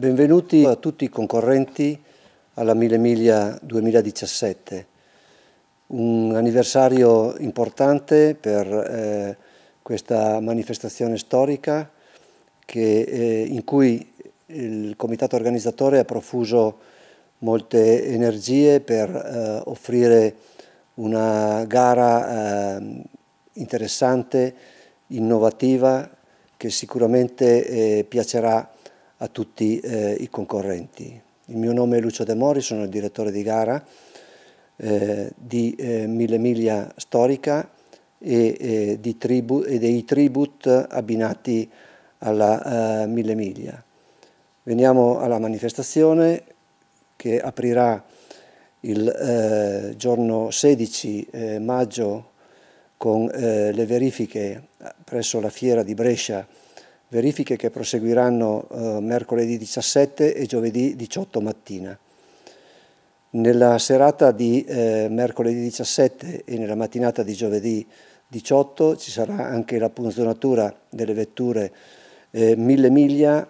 Benvenuti a tutti i concorrenti alla Mille Miglia 2017, un anniversario importante per eh, questa manifestazione storica che, eh, in cui il comitato organizzatore ha profuso molte energie per eh, offrire una gara eh, interessante, innovativa, che sicuramente eh, piacerà a a tutti eh, i concorrenti. Il mio nome è Lucio De Mori, sono il direttore di gara eh, di eh, Mille Miglia Storica e, eh, di tribu, e dei tribute abbinati alla eh, Mille Miglia. Veniamo alla manifestazione che aprirà il eh, giorno 16 maggio con le verifiche presso la fiera di Brescia verifiche che proseguiranno eh, mercoledì 17 e giovedì 18 mattina. Nella serata di eh, mercoledì 17 e nella mattinata di giovedì 18 ci sarà anche la punzonatura delle vetture eh, Mille Miglia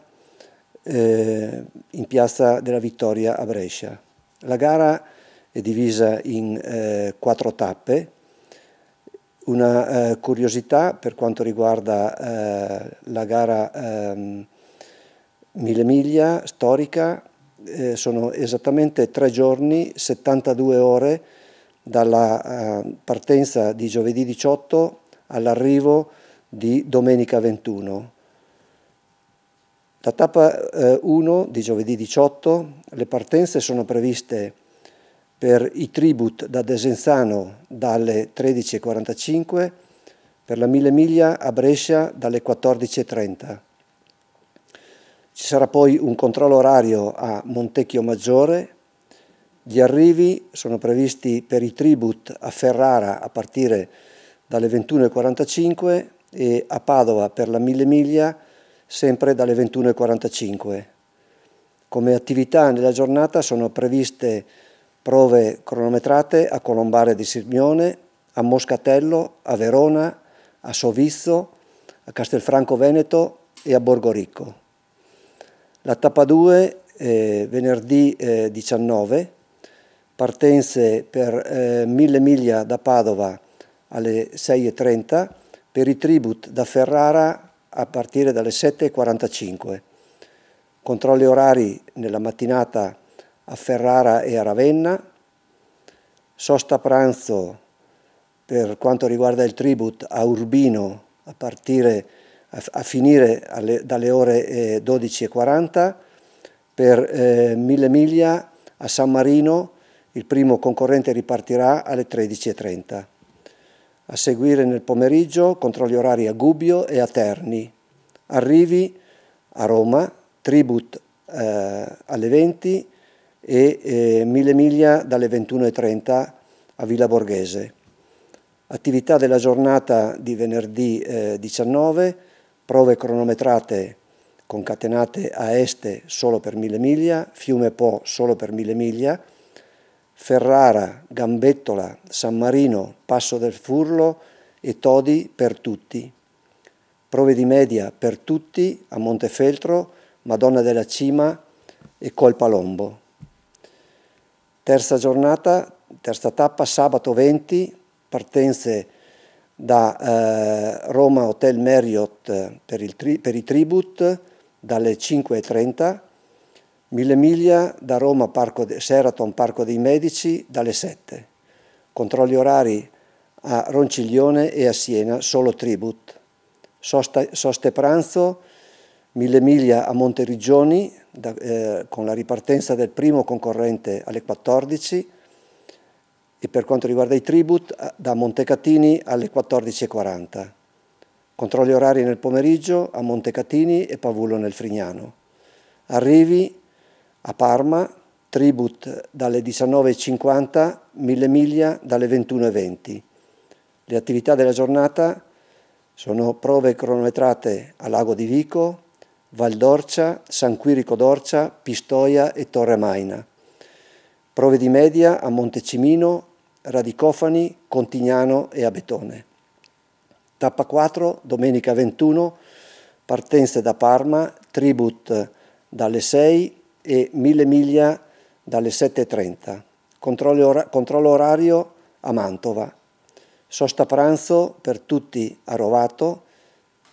eh, in piazza della Vittoria a Brescia. La gara è divisa in eh, quattro tappe una eh, curiosità per quanto riguarda eh, la gara eh, Mille Miglia storica, eh, sono esattamente tre giorni, 72 ore dalla eh, partenza di giovedì 18 all'arrivo di domenica 21. La tappa 1 eh, di giovedì 18, le partenze sono previste per i tribut da Desenzano dalle 13.45, per la Mille Miglia a Brescia dalle 14.30. Ci sarà poi un controllo orario a Montecchio Maggiore. Gli arrivi sono previsti per i tribut a Ferrara a partire dalle 21.45 e a Padova per la Mille Miglia sempre dalle 21.45. Come attività nella giornata sono previste prove cronometrate a Colombare di Sirmione, a Moscatello, a Verona, a Sovizzo, a Castelfranco Veneto e a Borgoricco. La tappa 2 eh, venerdì eh, 19, partenze per eh, 1000 miglia da Padova alle 6.30, per i tribut da Ferrara a partire dalle 7.45. Controlli orari nella mattinata a Ferrara e a Ravenna, sosta pranzo per quanto riguarda il tribut a Urbino a, partire, a, a finire alle, dalle ore 12.40, eh, per eh, Mille Miglia a San Marino il primo concorrente ripartirà alle 13.30. A seguire nel pomeriggio controlli orari a Gubbio e a Terni. Arrivi a Roma, tribut eh, alle 20, e eh, Mille Miglia dalle 21.30 a Villa Borghese. Attività della giornata di venerdì eh, 19, prove cronometrate concatenate a Este solo per Mille Miglia, Fiume Po solo per Mille Miglia, Ferrara, Gambettola, San Marino, Passo del Furlo e Todi per tutti. Prove di media per tutti a Montefeltro, Madonna della Cima e Col Palombo. Terza giornata, terza tappa, sabato 20, partenze da eh, Roma Hotel Marriott eh, per, tri- per i tribut dalle 5.30, Mille Miglia da Roma Parco de- Seraton Parco dei Medici dalle 7. Controlli orari a Ronciglione e a Siena solo tribut. Sosta- soste pranzo mille miglia a Monteriggioni da, eh, con la ripartenza del primo concorrente alle 14 e per quanto riguarda i tribut da Montecatini alle 14.40. Controlli orari nel pomeriggio a Montecatini e Pavulo nel Frignano. Arrivi a Parma, tribut dalle 19.50, mille miglia dalle 21.20. Le attività della giornata sono prove cronometrate a Lago di Vico, Valdorcia, San Quirico d'Orcia, Pistoia e Torre Maina. Prove di media a Montecimino, Radicofani, Contignano e Abetone. Tappa 4, domenica 21, partenze da Parma, tribut dalle 6 e mille miglia dalle 7.30. Controllo, or- controllo orario a Mantova. Sosta pranzo per tutti a Rovato,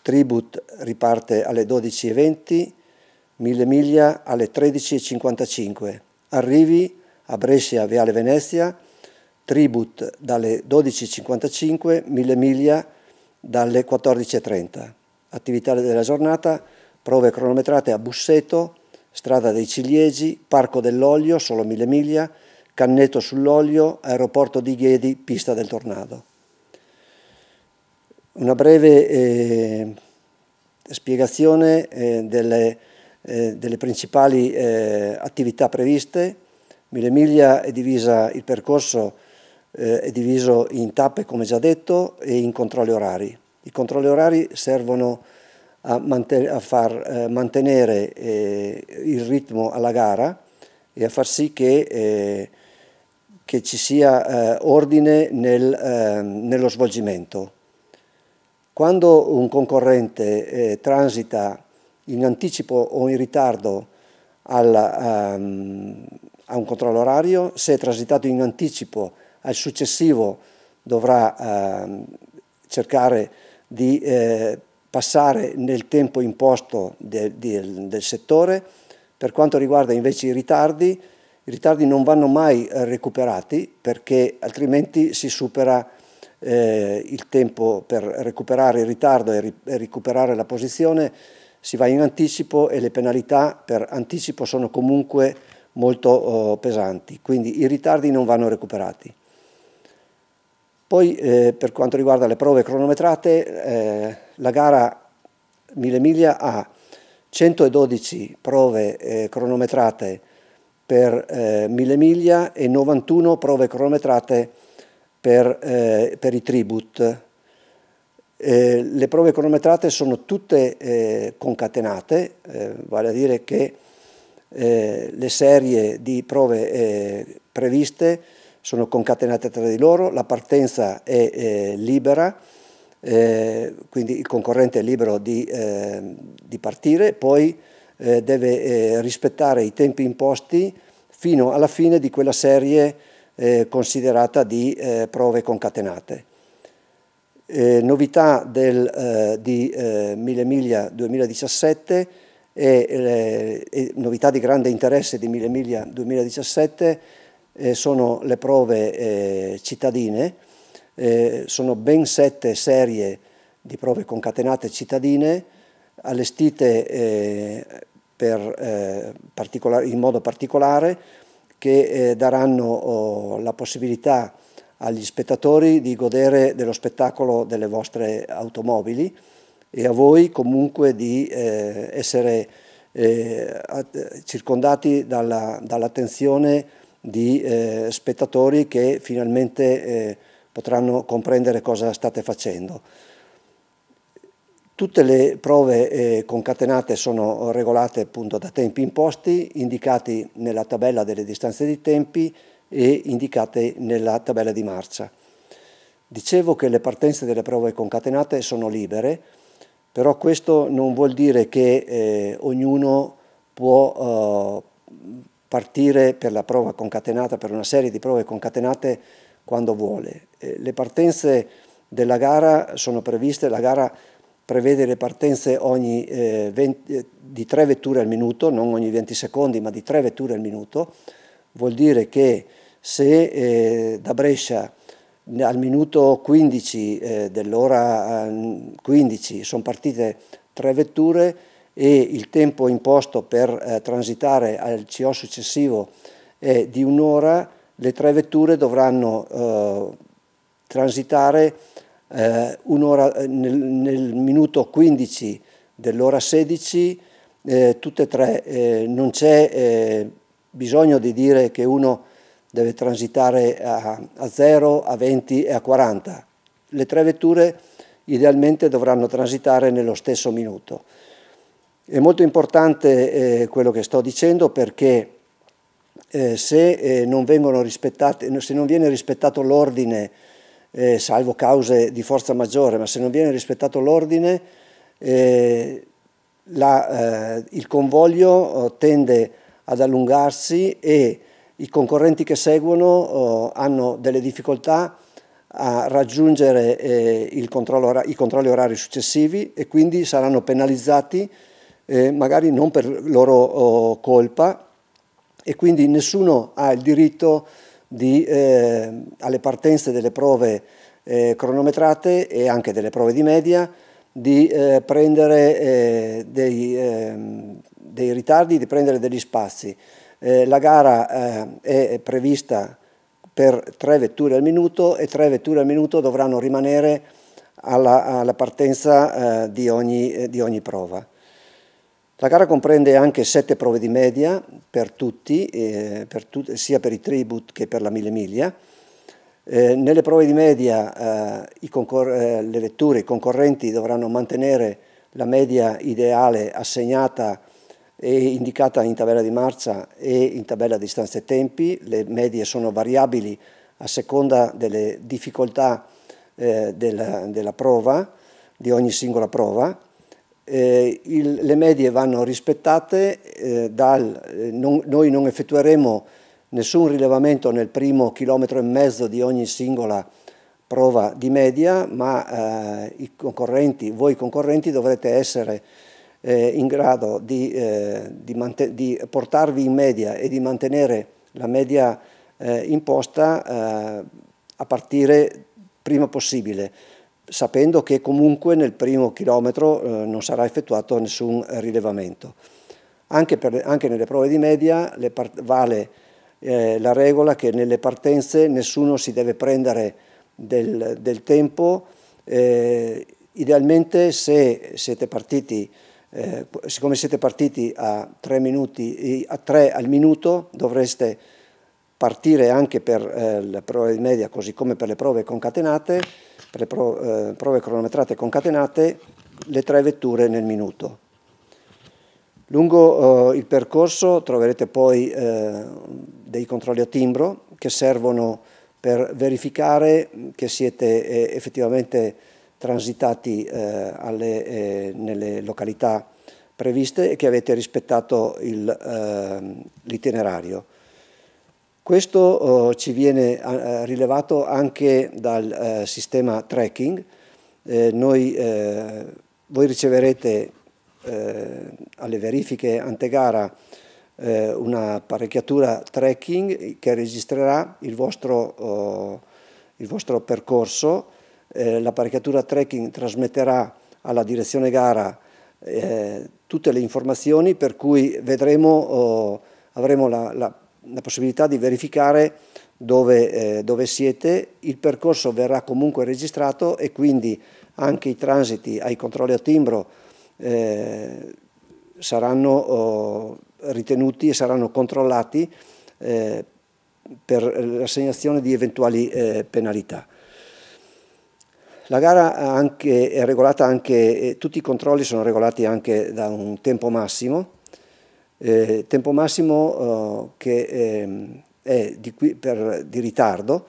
Tribut riparte alle 12.20, Mille Miglia alle 13.55. Arrivi a Brescia, Viale Venezia, Tribut dalle 12.55, Mille Miglia dalle 14.30. Attività della giornata, prove cronometrate a Busseto, Strada dei Ciliegi, Parco dell'Olio, solo Mille Miglia, Canneto sull'Olio, Aeroporto di Ghedi, Pista del Tornado una breve eh, spiegazione eh, delle, eh, delle, principali eh, attività previste. Milemilia è divisa, il percorso eh, è diviso in tappe, come già detto, e in controlli orari. I controlli orari servono a, manten- a far eh, mantenere il ritmo alla gara e a far sì che, che ci sia ordine nel, nello svolgimento. Quando un concorrente eh, transita in anticipo o in ritardo al, um, a un controllo orario, se è transitato in anticipo al successivo dovrà um, cercare di eh, passare nel tempo imposto del, del, del settore. Per quanto riguarda invece i ritardi, i ritardi non vanno mai recuperati perché altrimenti si supera eh, il tempo per recuperare il ritardo e, ri, e recuperare la posizione, si va in anticipo e le penalità per anticipo sono comunque molto oh, pesanti, quindi i ritardi non vanno recuperati. Poi eh, per quanto riguarda le prove cronometrate, eh, la gara 1000 Miglia ha 112 prove eh, cronometrate per eh, Mille Miglia e 91 prove cronometrate per per, eh, per i tribut. Eh, le prove cronometrate sono tutte eh, concatenate, eh, vale a dire che eh, le serie di prove eh, previste sono concatenate tra di loro, la partenza è libera, quindi il concorrente è libero di, di partire, poi deve rispettare i tempi imposti fino alla fine di quella serie eh, considerata di eh, prove concatenate. Eh, novità del, eh, di eh, Mille Miglia 2017 e, e, novità di grande interesse di Mille Miglia 2017 eh, sono le prove cittadine, sono ben sette serie di prove concatenate cittadine allestite per, in modo particolare che eh, daranno oh, la possibilità agli spettatori di godere dello spettacolo delle vostre automobili e a voi comunque di eh, essere eh, circondati dalla, dall'attenzione di eh, spettatori che finalmente eh, potranno comprendere cosa state facendo. Tutte le prove eh, concatenate sono regolate appunto da tempi imposti, indicati nella tabella delle distanze di tempi e indicate nella tabella di marcia. Dicevo che le partenze delle prove concatenate sono libere, però questo non vuol dire che eh, ognuno può eh, partire per la prova concatenata, per una serie di prove concatenate quando vuole. Eh, le partenze della gara sono previste, la gara prevede le partenze ogni, eh, 20, eh, di tre vetture al minuto, non ogni 20 secondi, ma di tre vetture al minuto, vuol dire che se eh, da Brescia al minuto 15 eh, dell'ora 15 eh, sono partite tre vetture e il tempo imposto per eh, transitare al CO successivo è di un'ora, le tre vetture dovranno transitare eh, eh, nel, nel, minuto 15 dell'ora 16, eh, tutte e tre, eh, non c'è eh, bisogno di dire che uno deve transitare a, a 0, a 20 e a 40. Le tre vetture idealmente dovranno transitare nello stesso minuto. È molto importante eh, quello che sto dicendo perché eh, se, eh, non se, non viene rispettato l'ordine eh, salvo cause di forza maggiore, ma se non viene rispettato l'ordine, eh, la, eh, il convoglio oh, tende ad allungarsi e i concorrenti che seguono oh, hanno delle difficoltà a raggiungere eh, controllo, i controlli orari successivi e quindi saranno penalizzati eh, magari non per loro oh, colpa e quindi nessuno ha il diritto di, eh, alle partenze delle prove eh, cronometrate e anche delle prove di media di eh, prendere eh, dei, ehm, dei, ritardi, di prendere degli spazi. Eh, la gara eh, è prevista per tre vetture al minuto e tre vetture al minuto dovranno rimanere alla, alla partenza di ogni, di ogni prova. La gara comprende anche sette prove di media per tutti, eh, per tut sia per i tribut che per la mille miglia. Eh, nelle prove di media eh, eh, le vetture, i concorrenti dovranno mantenere la media ideale assegnata e indicata in tabella di marcia e in tabella di stanze e tempi. Le medie sono variabili a seconda delle difficoltà eh, della, della prova, di ogni singola prova eh, il, le medie vanno rispettate, eh, dal, eh, non, noi non effettueremo nessun rilevamento nel primo chilometro e mezzo di ogni singola prova di media, ma eh, concorrenti, voi concorrenti dovrete essere eh, in grado di, eh, di, di, portarvi in media e di mantenere la media imposta a partire prima possibile sapendo che comunque nel primo chilometro eh, non sarà effettuato nessun rilevamento. Anche, per, anche nelle prove di media part- vale eh, la regola che nelle partenze nessuno si deve prendere del, del tempo. Eh, idealmente se siete partiti, eh, siccome siete partiti a 3, minuti, a 3 al minuto dovreste partire anche per eh, le prove di media così come per le prove concatenate, per le pro, eh, prove cronometrate concatenate, le tre vetture nel minuto. Lungo eh, il percorso troverete poi eh, dei controlli a timbro che servono per verificare che siete eh, effettivamente transitati eh, alle, nelle località previste e che avete rispettato il, ehm, l'itinerario. Questo oh, ci viene rilevato anche dal eh, sistema tracking. Eh, noi, eh, voi riceverete alle verifiche antegara un'apparecchiatura tracking che registrerà il vostro, oh, il vostro percorso. l'apparecchiatura tracking trasmetterà alla direzione gara tutte le informazioni per cui vedremo, oh, avremo la, la la possibilità di verificare dove, eh, dove, siete, il percorso verrà comunque registrato e quindi anche i transiti ai controlli a timbro eh, saranno oh, ritenuti e saranno controllati eh, per l'assegnazione di eventuali eh, penalità. La gara anche, è regolata anche, eh, tutti i controlli sono regolati anche da un tempo massimo, eh, tempo massimo eh, che ehm, è di, qui, per, di, ritardo,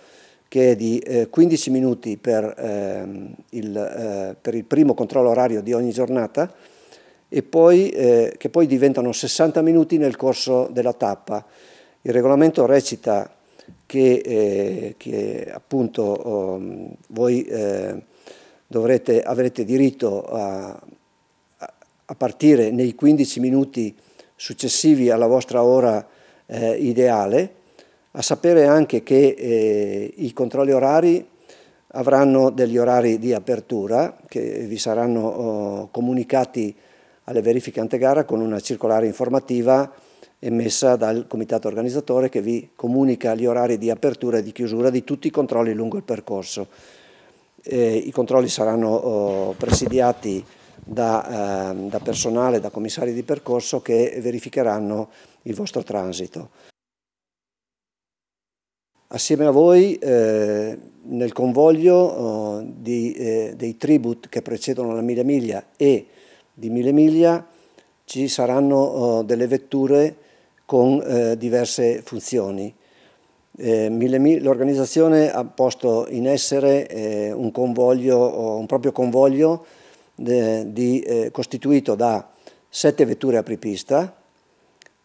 che è di 15 eh, minuti per ehm, il, eh, per, il, primo controllo orario di ogni giornata e poi, eh, che poi diventano 60 minuti nel corso della tappa. Il regolamento recita che, eh, che, appunto oh, voi eh, dovrete, avrete diritto a, a, partire nei 15 minuti successivi alla vostra ora eh, ideale, a sapere anche che eh, i controlli orari avranno degli orari di apertura che vi saranno oh, comunicati alle verifiche antegara con una circolare informativa emessa dal comitato organizzatore che vi comunica gli orari di apertura e di chiusura di tutti i controlli lungo il percorso. Eh, I controlli saranno oh, presidiati da, eh, da personale, da commissari di percorso che verificheranno il vostro transito. Assieme a voi eh, nel convoglio oh, di, eh, dei tribut che precedono la Mille Miglia e di Mille Miglia ci saranno oh, delle vetture con eh, diverse funzioni. Eh, l'organizzazione ha posto in essere eh, un, convoglio, oh, un proprio convoglio de, di, eh, costituito da sette vetture apripista,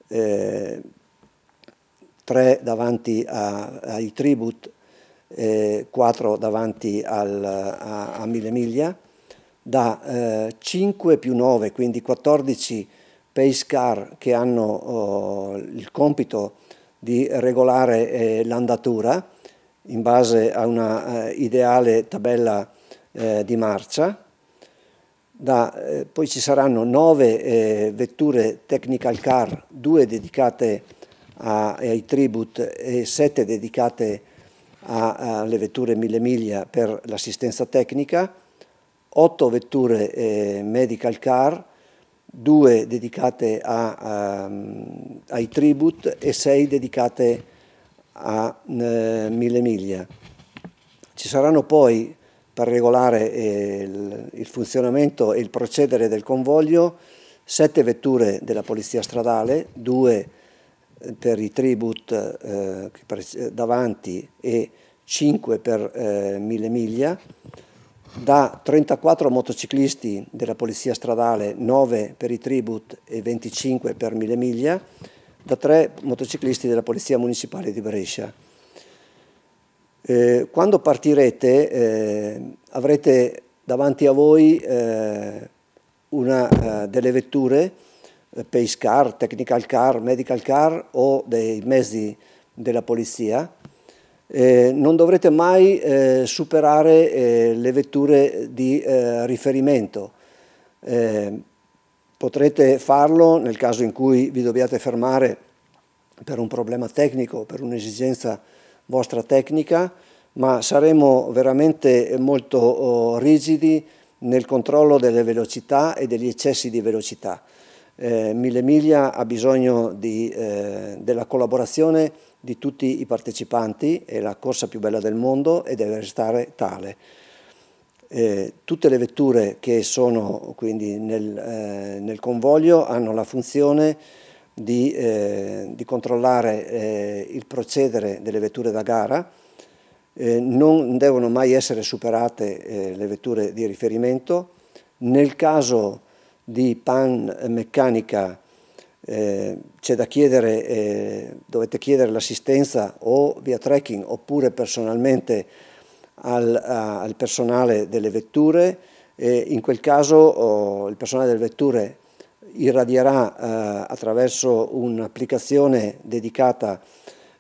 eh, tre davanti a, ai Tribut, eh, quattro davanti al, a, a Mille Miglia, da 5 eh, più 9, quindi 14 pace car che hanno oh, il compito di regolare eh, l'andatura in base a una eh, ideale tabella di marcia da, eh, poi ci saranno nove eh, vetture technical car, due dedicate a, ai tribute e sette dedicate alle vetture mille miglia per l'assistenza tecnica, otto vetture eh, medical car, due dedicate a, a, ehm, ai tribute e sei dedicate a mille miglia. Ci saranno poi per regolare eh, il, funzionamento e il procedere del convoglio, sette vetture della Polizia Stradale, due per i tribut eh, davanti e 5 eh, per mille miglia, da 34 motociclisti della Polizia Stradale, 9 per i tribut e 25 per mille miglia, da 3 motociclisti della Polizia Municipale di Brescia. Eh, quando partirete eh, avrete davanti a voi eh, una eh, delle vetture, eh, pace car, technical car, medical car o dei mezzi della polizia. Eh, non dovrete mai superare le vetture di riferimento. potrete farlo nel caso in cui vi dobbiate fermare per un problema tecnico, per un'esigenza vostra tecnica, ma saremo veramente molto oh, rigidi nel controllo delle velocità e degli eccessi di velocità. Eh, Mille Miglia ha bisogno di, eh, della collaborazione di tutti i partecipanti, è la corsa più bella del mondo e deve restare tale. Eh, tutte le vetture che sono quindi nel, eh, nel convoglio hanno la funzione di di, eh, di controllare eh, il procedere delle vetture da gara, eh, non devono mai essere superate eh, le vetture di riferimento, nel caso di pan meccanica eh, c'è da chiedere, eh, dovete chiedere l'assistenza o via tracking oppure personalmente al, a, al personale delle vetture, in quel caso oh, il personale delle vetture irradierà eh, attraverso un'applicazione dedicata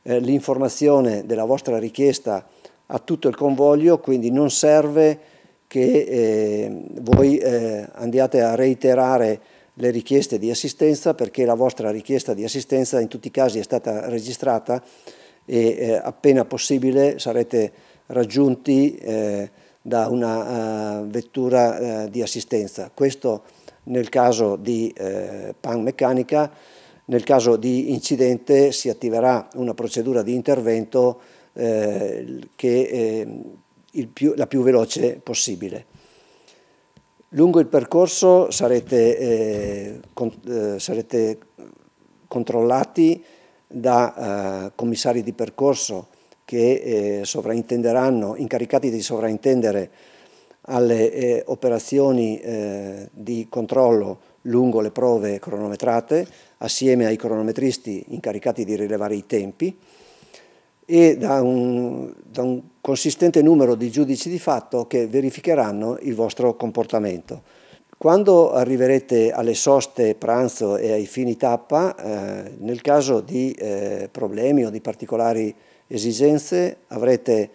eh, l'informazione della vostra richiesta a tutto il convoglio, quindi non serve che eh, voi andiate a reiterare le richieste di assistenza perché la vostra richiesta di assistenza in tutti i casi è stata registrata e eh, appena possibile sarete raggiunti eh, da una uh, vettura uh, di assistenza. Questo è nel caso di eh, panmeccanica, nel caso di incidente si attiverà una procedura di intervento eh, che è eh, più, la più veloce possibile. Lungo il percorso sarete, eh, con, eh, sarete controllati da eh, commissari di percorso che eh, sovraintenderanno, incaricati di sovrintendere alle eh, operazioni eh, di controllo lungo le prove cronometrate assieme ai cronometristi incaricati di rilevare i tempi e da un, da un consistente numero di giudici di fatto che verificheranno il vostro comportamento. Quando arriverete alle soste pranzo e ai fini tappa, eh, nel caso di eh, problemi o di particolari esigenze, avrete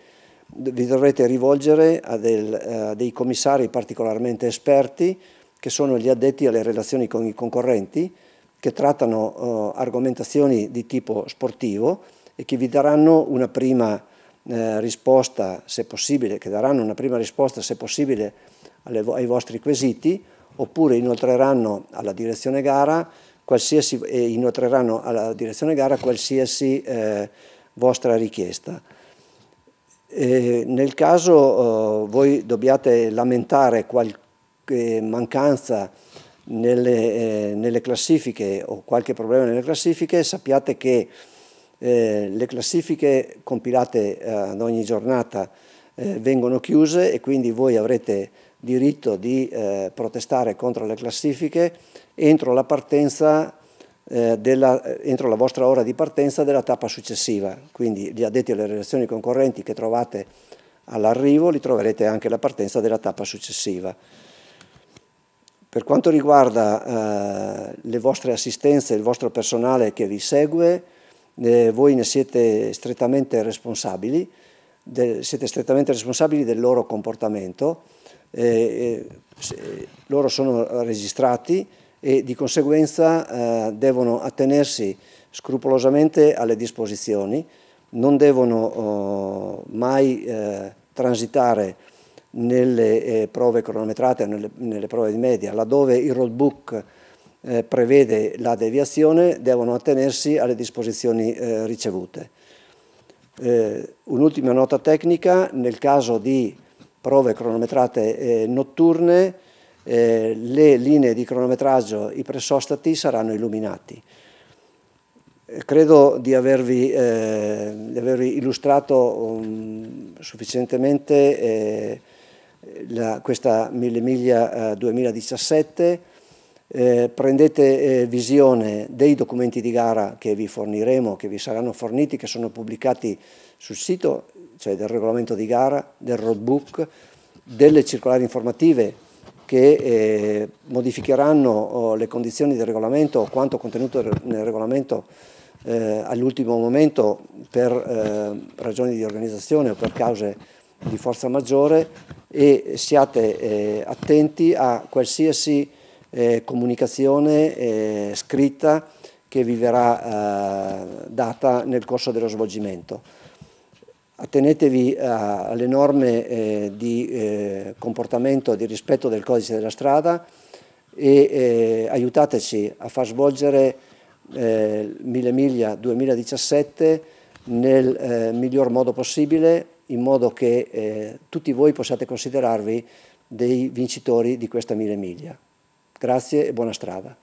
vi dovrete rivolgere a, del, a eh, dei commissari particolarmente esperti che sono gli addetti alle relazioni con i concorrenti, che trattano eh, argomentazioni di tipo sportivo e che vi daranno una prima eh, risposta, se possibile, che daranno una prima risposta, se possibile, alle, ai vostri quesiti, oppure inoltreranno alla direzione gara qualsiasi, eh, alla direzione gara qualsiasi eh, vostra richiesta. Eh, nel caso eh, voi dobbiate lamentare qualche eh, mancanza nelle, eh, nelle, classifiche o qualche problema nelle classifiche, sappiate che eh, le classifiche compilate eh, ad ogni giornata vengono chiuse e quindi voi avrete diritto di protestare contro le classifiche entro la partenza eh, della, eh, entro la vostra ora di partenza della tappa successiva. Quindi gli addetti alle relazioni concorrenti che trovate all'arrivo li troverete anche alla partenza della tappa successiva. Per quanto riguarda eh, le vostre assistenze, il vostro personale che vi segue, eh, voi ne siete strettamente responsabili, de, siete strettamente responsabili del loro comportamento, eh, loro sono registrati, e di conseguenza eh, devono attenersi scrupolosamente alle disposizioni, non devono eh, mai eh, transitare nelle eh, prove cronometrate, nelle, nelle, prove di media, laddove il roadbook eh, prevede la deviazione, devono attenersi alle disposizioni eh, ricevute. Un'ultima nota tecnica, nel caso di prove cronometrate notturne, eh, le linee di cronometraggio, i pressostati saranno illuminati. Credo di avervi, eh, di avervi illustrato um, sufficientemente eh, la, questa Mille Miglia 2017. Eh, prendete eh, visione dei documenti di gara che vi forniremo, che vi saranno forniti, che sono pubblicati sul sito, cioè del regolamento di gara, del roadbook, delle circolari informative che eh, modificheranno oh, le condizioni del regolamento o quanto contenuto nel regolamento eh, all'ultimo momento per eh, ragioni di organizzazione o per cause di forza maggiore e siate eh, attenti a qualsiasi eh, comunicazione eh, scritta che vi verrà data nel corso dello svolgimento. Attenetevi a, eh, alle norme eh, di eh, comportamento e di rispetto del codice della strada e eh, aiutateci a far svolgere eh, Mille Miglia 2017 nel miglior modo possibile in modo che tutti voi possiate considerarvi dei vincitori di questa Mille Miglia. Grazie e buona strada.